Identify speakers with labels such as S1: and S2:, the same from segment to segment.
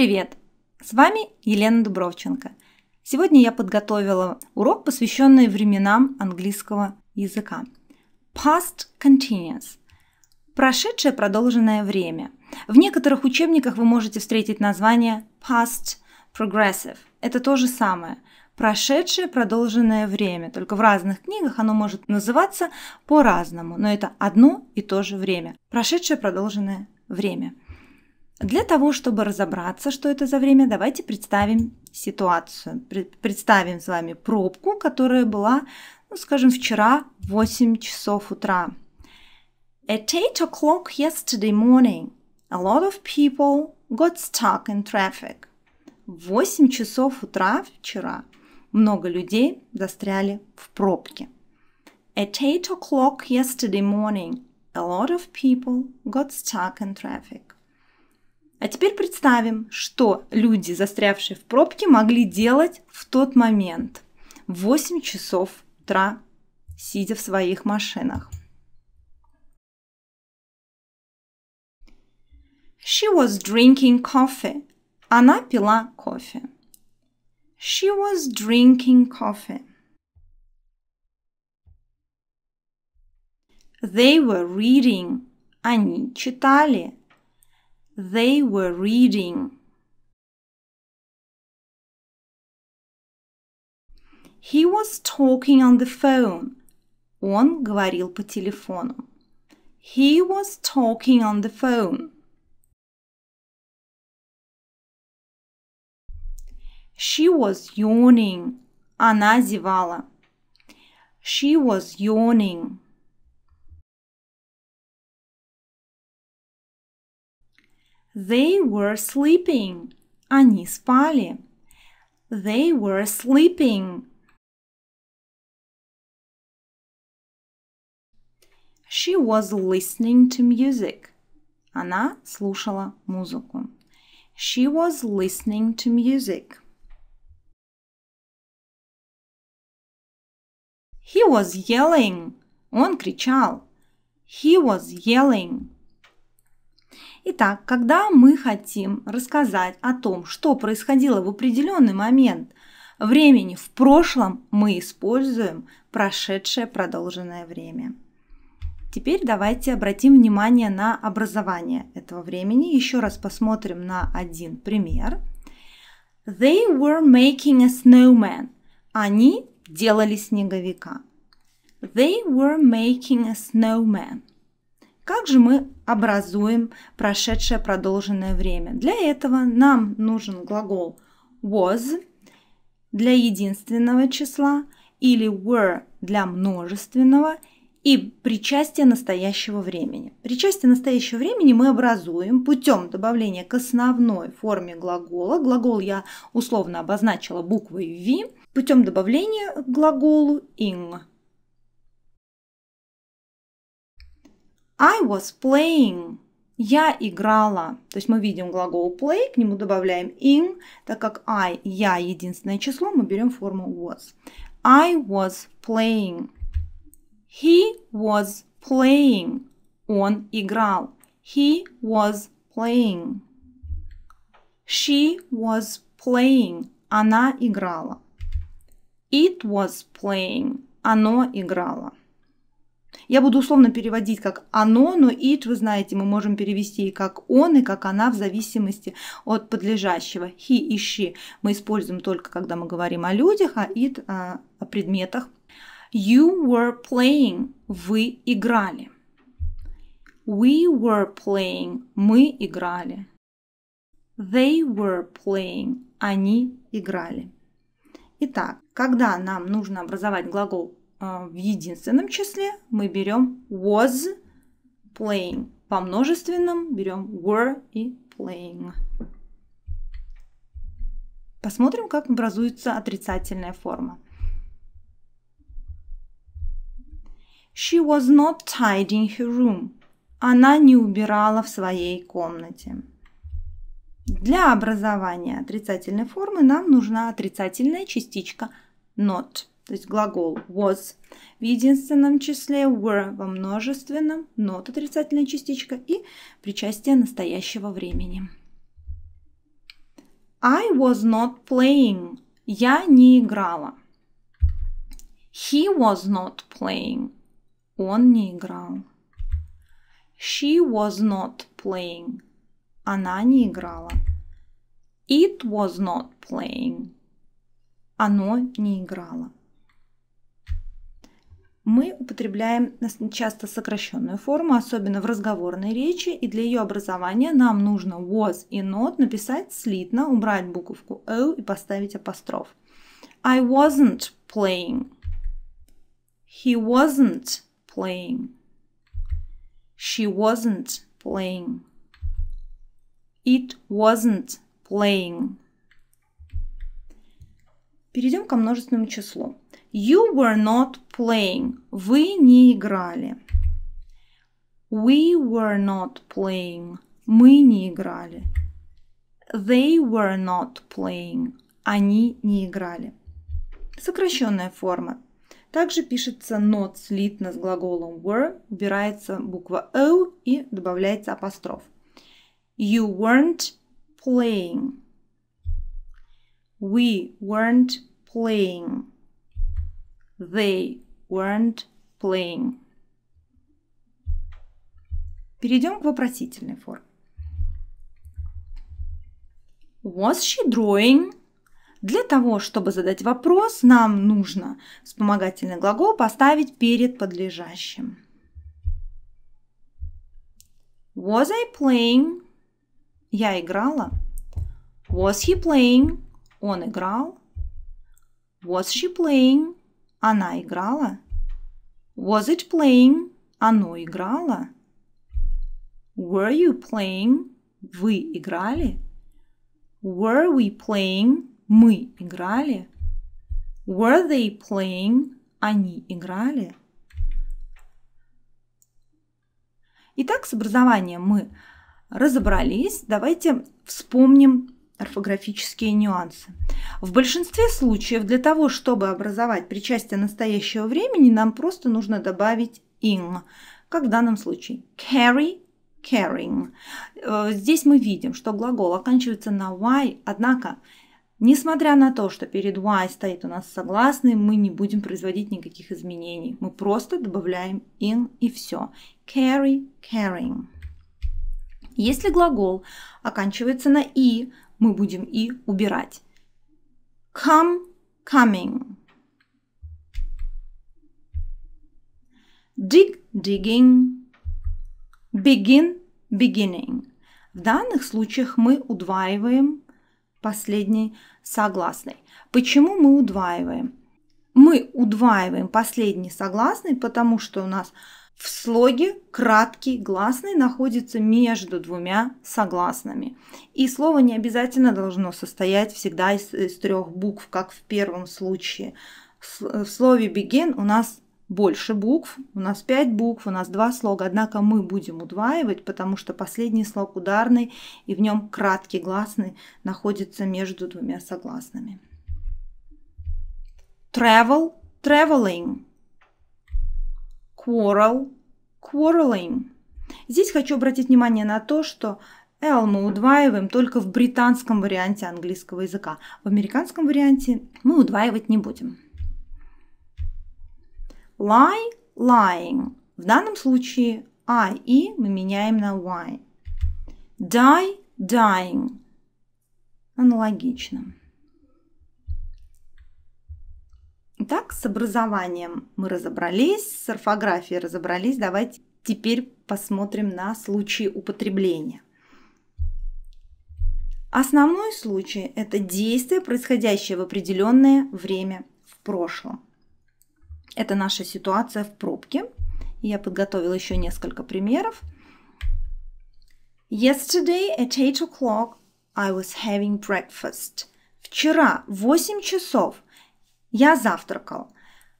S1: привет! С вами Елена Дубровченко. Сегодня я подготовила урок, посвященный временам английского языка. Past continuous – прошедшее продолженное время. В некоторых учебниках вы можете встретить название past progressive. Это то же самое – прошедшее продолженное время, только в разных книгах оно может называться по-разному, но это одно и то же время – прошедшее продолженное время – для того, чтобы разобраться, что это за время, давайте представим ситуацию. Представим с вами пробку, которая была, ну, скажем, вчера в 8 часов утра. At 8 o'clock yesterday morning, a lot of people got stuck in traffic. В 8 часов утра вчера много людей застряли в пробке. At 8 o'clock yesterday morning, a lot of people got stuck in traffic. А теперь представим, что люди, застрявшие в пробке, могли делать в тот момент в 8 часов утра, сидя в своих машинах.
S2: She was drinking coffee. Она пила кофе. She
S1: was drinking coffee.
S2: They were reading. Они читали. They were reading. He was talking on the phone. Он говорил по телефону. He was talking on the phone. She was yawning. Она зевала. She was yawning. They were sleeping. Они спали. They were sleeping. She was listening to music. Она слушала музыку. She was listening to music. He was yelling. Он кричал. He was yelling. Итак, когда
S1: мы хотим рассказать о том, что происходило в определенный момент времени в прошлом, мы используем прошедшее продолженное время. Теперь давайте обратим внимание на образование этого времени. Еще раз посмотрим на один пример. They were making a snowman. Они делали снеговика. They were making a snowman. Как же мы образуем прошедшее продолженное время? Для этого нам нужен глагол was для единственного числа или were для множественного и причастие настоящего времени. Причастие настоящего времени мы образуем путем добавления к основной форме глагола. Глагол я условно обозначила буквой V. Путем добавления к глаголу ing. I was playing. Я играла. То есть мы видим глагол play, к нему добавляем in, так как I, я единственное число, мы берем форму was. I was playing. He was playing. Он играл. He was playing. She was playing. Она играла. It was playing. Оно играло. Я буду условно переводить как оно, но it, вы знаете, мы можем перевести и как он, и как она в зависимости от подлежащего. He и she мы используем только, когда мы говорим о людях, а it а, о предметах. You were playing. Вы играли. We were playing. Мы играли. They were playing. Они играли. Итак, когда нам нужно образовать глагол а, в единственном числе мы берем was playing. По множественным берем were и playing. Посмотрим, как образуется отрицательная форма. She was not tidying her room. Она не убирала в своей комнате. Для образования отрицательной формы нам нужна отрицательная частичка not – то есть глагол was в единственном числе, were во множественном, not отрицательная частичка и причастие настоящего времени. I was not playing. Я не играла. He was not playing. Он не играл. She was not playing. Она не играла. It was not playing. Оно не играло мы употребляем часто сокращенную форму, особенно в разговорной речи, и для ее образования нам нужно was и not написать слитно, убрать буковку O и поставить апостроф. I wasn't playing. He wasn't playing. She wasn't playing. It wasn't playing. Перейдем ко множественному числу. You were not playing. Вы не играли. We were not playing. Мы не играли. They were not playing. Они не играли. Сокращенная форма. Также пишется not слитно с глаголом were, убирается буква O и добавляется апостроф. You weren't playing. We weren't playing. They weren't playing. Перейдем к вопросительной форме. Was she drawing? Для того, чтобы задать вопрос, нам нужно вспомогательный глагол поставить перед подлежащим. Was I playing? Я играла. Was he playing? Он играл. Was she playing? Она играла. Was it playing? Оно играло. Were you playing? Вы играли. Were we playing? Мы играли. Were they playing? Они играли. Итак, с образованием мы разобрались. Давайте вспомним орфографические нюансы. В большинстве случаев для того, чтобы образовать причастие настоящего времени, нам просто нужно добавить ing, как в данном случае carry caring. Э, здесь мы видим, что глагол оканчивается на y, однако Несмотря на то, что перед y стоит у нас согласный, мы не будем производить никаких изменений. Мы просто добавляем in и все. Carry, carrying. Если глагол оканчивается на и, мы будем и убирать. Come, coming. Dig, digging. Begin, beginning. В данных случаях мы удваиваем последний согласный. Почему мы удваиваем? Мы удваиваем последний согласный, потому что у нас в слоге краткий гласный находится между двумя согласными. И слово не обязательно должно состоять всегда из, из трех букв, как в первом случае. В слове begin у нас больше букв, у нас пять букв, у нас два слога, однако мы будем удваивать, потому что последний слог ударный, и в нем краткий гласный находится между двумя согласными. Travel, traveling – quarrel, quarreling. Здесь хочу обратить внимание на то, что L мы удваиваем только в британском варианте английского языка. В американском варианте мы удваивать не будем. Lie, lying. В данном случае I и мы меняем на Y. Die, dying. Аналогично. Так с образованием мы разобрались, с орфографией разобрались. Давайте теперь посмотрим на случаи употребления. Основной случай – это действие, происходящее в определенное время в прошлом. Это наша ситуация в пробке. Я подготовила еще несколько примеров. Yesterday at 8 o'clock I was having breakfast. Вчера в 8 часов – я завтракал.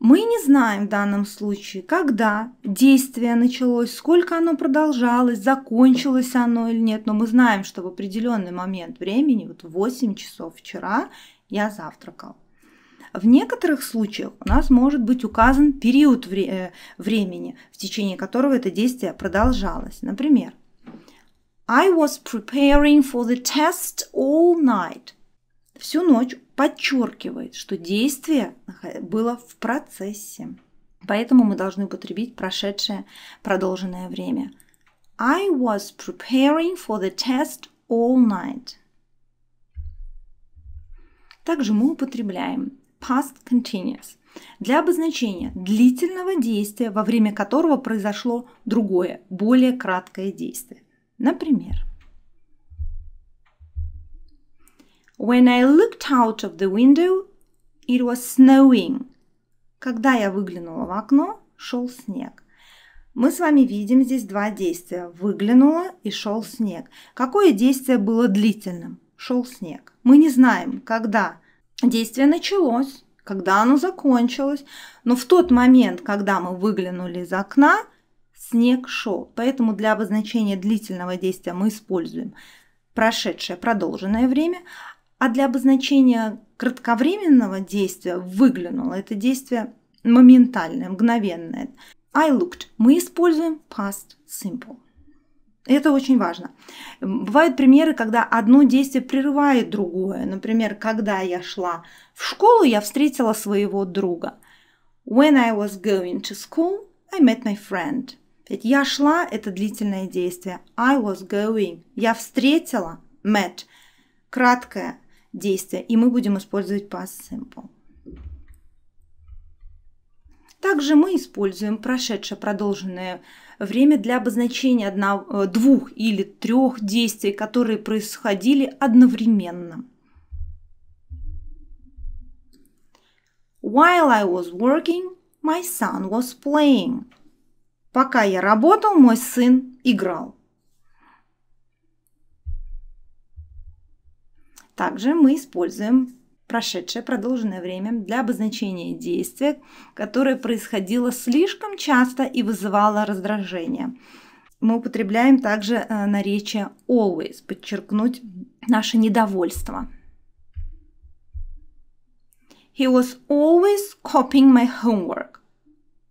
S1: Мы не знаем в данном случае, когда действие началось, сколько оно продолжалось, закончилось оно или нет, но мы знаем, что в определенный момент времени, вот в 8 часов вчера, я завтракал. В некоторых случаях у нас может быть указан период вре- э, времени, в течение которого это действие продолжалось. Например, I was preparing for the test all night – всю ночь подчеркивает, что действие было в процессе. Поэтому мы должны употребить прошедшее продолженное время. I was preparing for the test all night. Также мы употребляем past continuous для обозначения длительного действия, во время которого произошло другое, более краткое действие. Например, – When I looked out of the window, it was snowing. Когда я выглянула в окно, шел снег. Мы с вами видим здесь два действия. Выглянула и шел снег. Какое действие было длительным? Шел снег. Мы не знаем, когда действие началось, когда оно закончилось. Но в тот момент, когда мы выглянули из окна, снег шел. Поэтому для обозначения длительного действия мы используем прошедшее продолженное время, а для обозначения кратковременного действия выглянуло это действие моментальное, мгновенное. I looked. Мы используем past simple. Это очень важно. Бывают примеры, когда одно действие прерывает другое. Например, когда я шла в школу, я встретила своего друга. When I was going to school, I met my friend. Ведь я шла – это длительное действие. I was going. Я встретила – met. Краткое действия, и мы будем использовать past simple. Также мы используем прошедшее продолженное время для обозначения одного, э, двух или трех действий, которые происходили одновременно. While I was working, my son was playing. Пока я работал, мой сын играл. Также мы используем прошедшее продолженное время для обозначения действия, которое происходило слишком часто и вызывало раздражение. Мы употребляем также э, наречие always, подчеркнуть наше недовольство. He was always copying my homework.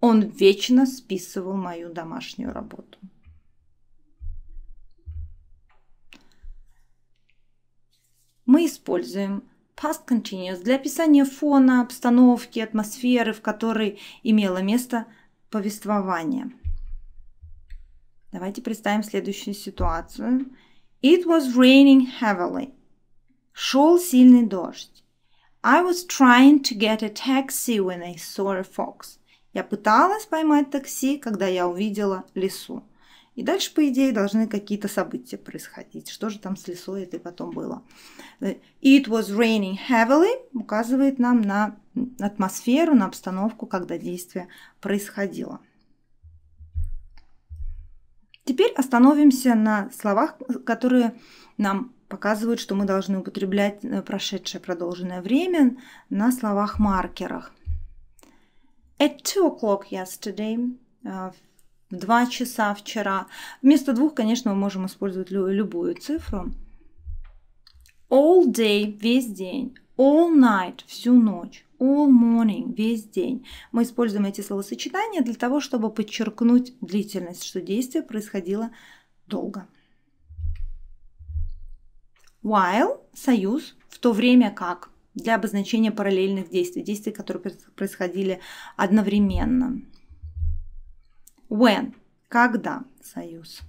S1: Он вечно списывал мою домашнюю работу. мы используем past continuous для описания фона, обстановки, атмосферы, в которой имело место повествование. Давайте представим следующую ситуацию. It was raining heavily. Шел сильный дождь. I was trying to get a taxi when I saw a fox. Я пыталась поймать такси, когда я увидела лису. И дальше, по идее, должны какие-то события происходить. Что же там с лесой это потом было? Э, it was raining heavily указывает нам на атмосферу, на обстановку, когда действие происходило. Теперь остановимся на словах, которые нам показывают, что мы должны употреблять э, прошедшее продолженное время на словах-маркерах. At two o'clock yesterday, в э, в 2 часа вчера. Вместо двух, конечно, мы можем использовать любую цифру. All day – весь день. All night – всю ночь. All morning – весь день. Мы используем эти словосочетания для того, чтобы подчеркнуть длительность, что действие происходило долго. While – союз, в то время как для обозначения параллельных действий, действий, которые происходили одновременно. When – когда союз.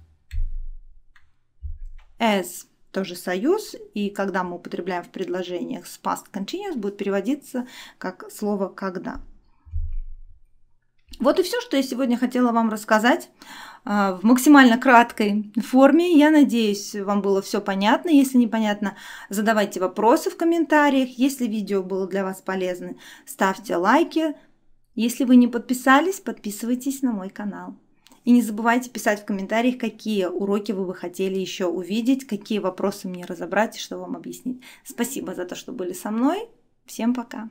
S1: As – тоже союз, и когда мы употребляем в предложениях с past continuous, будет переводиться как слово «когда». Вот и все, что я сегодня хотела вам рассказать а, в максимально краткой форме. Я надеюсь, вам было все понятно. Если непонятно, задавайте вопросы в комментариях. Если видео было для вас полезным, ставьте лайки, если вы не подписались, подписывайтесь на мой канал. И не забывайте писать в комментариях, какие уроки вы бы хотели еще увидеть, какие вопросы мне разобрать и что вам объяснить. Спасибо за то, что были со мной. Всем пока!